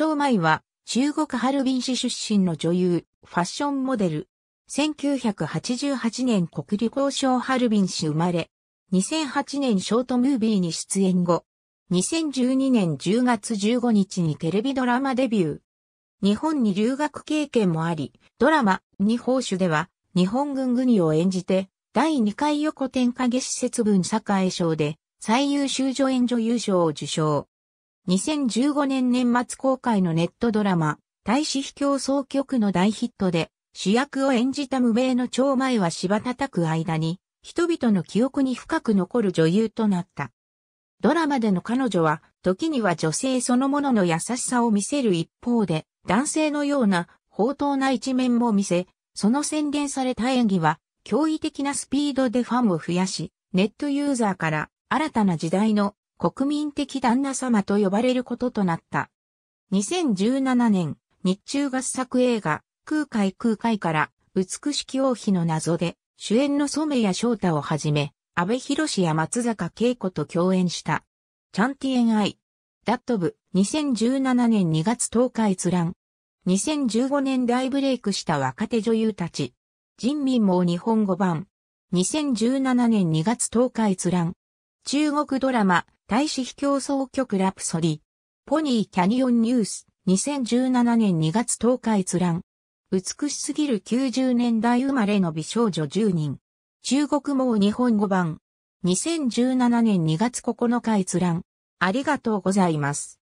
張舞は中国ハルビン市出身の女優、ファッションモデル。1988年国立交渉ハルビン市生まれ。2008年ショートムービーに出演後。2012年10月15日にテレビドラマデビュー。日本に留学経験もあり、ドラマ、日報酒では、日本軍軍を演じて、第2回横展影施設分栄賞で、最優秀助演女優賞を受賞。2015年年末公開のネットドラマ、大使秘境総局の大ヒットで、主役を演じた無名の超前は芝叩く間に、人々の記憶に深く残る女優となった。ドラマでの彼女は、時には女性そのものの優しさを見せる一方で、男性のような宝刀な一面も見せ、その宣伝された演技は、驚異的なスピードでファンを増やし、ネットユーザーから新たな時代の国民的旦那様と呼ばれることとなった。2017年、日中合作映画、空海空海から、美しき王妃の謎で、主演の染谷翔太をはじめ、安倍博や松坂恵子と共演した。チャンティエンアイ。ダットブ、2017年2月10日閲覧。2015年大ブレイクした若手女優たち。人民網日本語版。2017年2月10日閲覧。中国ドラマ、大使秘境争局ラプソディ。ポニーキャニオンニュース。2017年2月10日閲覧。美しすぎる90年代生まれの美少女10人。中国も日本語版。2017年2月9日閲覧。ありがとうございます。